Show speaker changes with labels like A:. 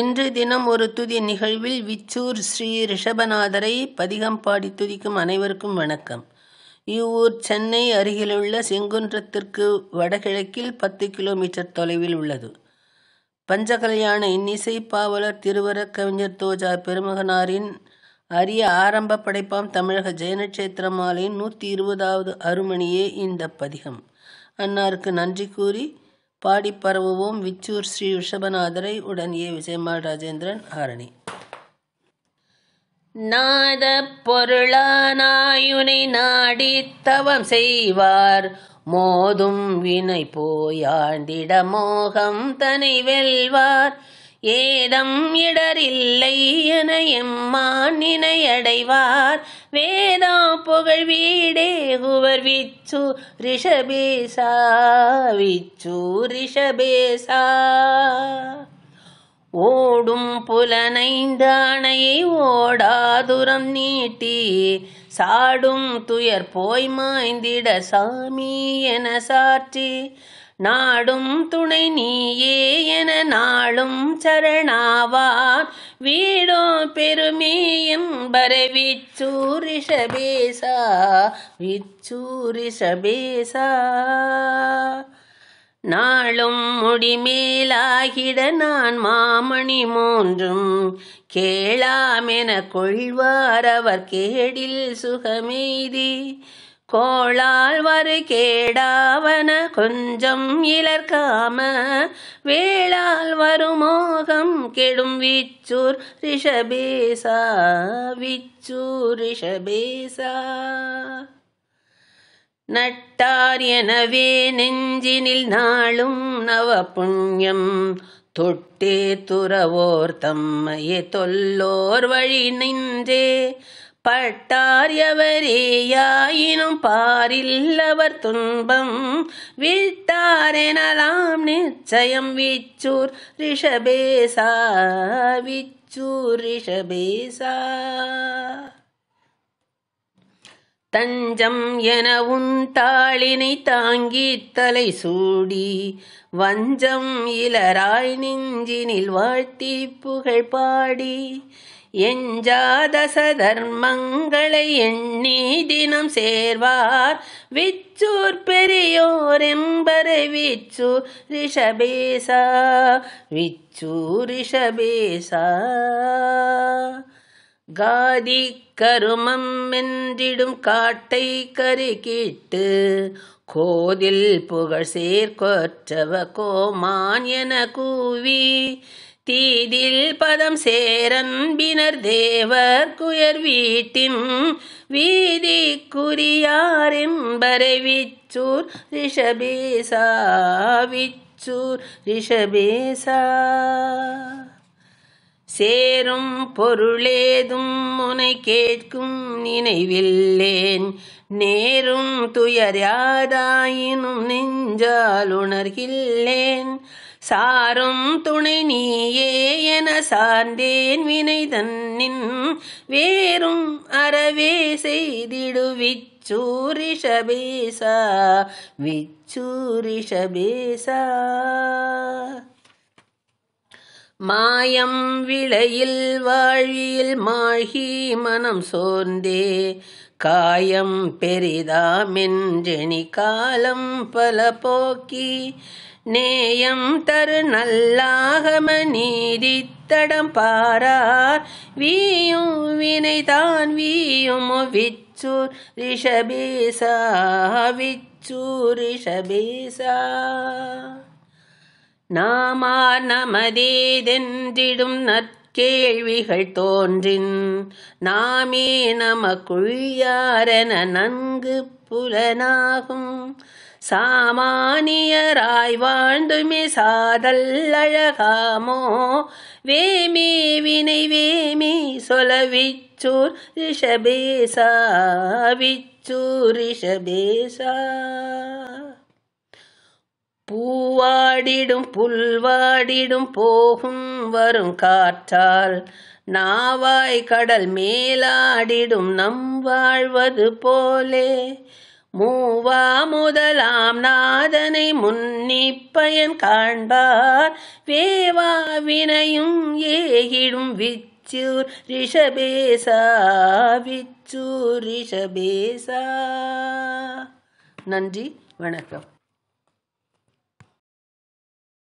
A: இன்று தினம் ஒரு துதி நிகழ்வில் விச்சூர் ஸ்ரீ ரிஷபநாதரை பதிகம் பாடி துதிக்கும் அனைவருக்கும் வணக்கம் இவ்வூர் சென்னை அருகிலுள்ள செங்குன்றத்திற்கு வடகிழக்கில் பத்து கிலோமீட்டர் தொலைவில் உள்ளது பஞ்சகல்யாண இன்னிசை பாவலர் திருவரக் கவிஞர் தோஜா பெருமகனாரின் அரிய ஆரம்ப படைப்பாம் தமிழக ஜெயநட்சத்திர மாலையின் நூற்றி இருபதாவது அருமணியே இந்த பதிகம் அன்னாருக்கு நன்றி கூறி பாடி பரவுவோம் விச்சூர் ஸ்ரீ ரிஷபநாதரை உடன் ஏ விஜயமா ராஜேந்திரன் ஆரணி நாத பொருளானாயுனை நாடி தவம் செய்வார் மோதும் வினை போயாண்டிட மோகம் தனை வெல்வார் ஏதம் இடரில்லை என எம்மா நினையடைவார் வேதா புகழ் வீடே குவர் விச்சு ரிஷபேசா விச்சு ரிஷபேசா ஓடும் புலனைந்தானையை ஓடாதுரம் நீட்டி சாடும் துயர் போய் மாய்ந்திட சாமி என சாற்றி நாடும் துணை நீயே என நாளும் சரணாவார் வீடோ பெருமீயும் பரவிச்சூரிஷபேசா விச்சூரிஷபேசா நாளும் முடிமேலாகிட நான் மாமணி மூன்றும் கேளாமென கொள்வார் அவர் கேடில் சுகமெய்தி கோளால் வரு கேடாவன கொஞ்சம் இலர்க்காம வேளால் வருமோகம் கெடும் விச்சூர் ரிஷபேசா விச்சூர் ரிஷபேசா நட்டார் எனவே நெஞ்சினில் நாளும் நவ புண்ணியம் தொட்டே துறவோர் தம்மையே தொல்லோர் வழி நெஞ்சே பட்டார் எவரேயாயினும் பாரில்லவர் துன்பம் விட்டாரெனலாம் நிச்சயம் விச்சூர் ரிஷபேசா விச்சூர் ரிஷபேசா தஞ்சம் எனவும் தாளினை தாங்கி தலை சூடி வஞ்சம் இளராய் நெஞ்சினில் வாழ்த்தி புகழ் பாடி எஞ்சாத சதர்மங்களை எண்ணி தினம் சேர்வார் விச்சூர் பெரியோர் எம்பரை விச்சு ரிஷபேசா விச்சு ரிஷபேசா காதி கருமம் என்றிடும் காட்டை கருக்கிட்டு கோதில் புகழ் சேர்க்கொற்றவ கோமான் என கூவி தீதில் பதம் சேரன்பினர் தேவர் குயர் வீட்டின் வீதி குறியாரெம்பரை விச்சூர் ரிஷபேசா விச்சூர் ரிஷபேசா சேரும் பொருளேதும் முனை கேட்கும் நினைவில்லேன் நேரும் துயர் யாராயினும் நெஞ்சால் உணர்கில்லேன் சாரும் துணை நீயே என சார்ந்தேன் வினை தன்னின் வேறும் அறவே செய்திடு விச்சூரிஷபேசா விச்சூரிஷபேசா மாயம் விளையில் வாழ்வியில் மாழ்கி மனம் சோர்ந்தே காயம் பெரிதாமென்றெனி காலம் பல போக்கி நேயம் தரு நல்லாகம நீதித்தடம் பாரார் வீயும் வினைதான் வீயும் விச்சூர் ரிஷபேசா விச்சூர் ரிஷபேசா நாமா நமதேதென்றிடும் நற் கேள்விகள் தோன்றின் நாமே நமக்குள் நன்கு புலனாகும் சாமானியராய் வாழ்ந்துமே சாதல் அழகாமோ வேமே வினை வேமே சொலவிச்சூர் ரிஷபேசா விச்சூர் ரிஷபேசா பூவாடிடும் புல்வாடிடும் போகும் வரும் காற்றால் நாவாய் கடல் மேலாடிடும் நம் வாழ்வது போலே மூவா முதலாம் நாதனை முன்னி பயன் காண்பார் வேவா வினையும் ஏகிடும் விச்சூர் ரிஷபேசா விச்சூர் ரிஷபேசா நன்றி வணக்கம்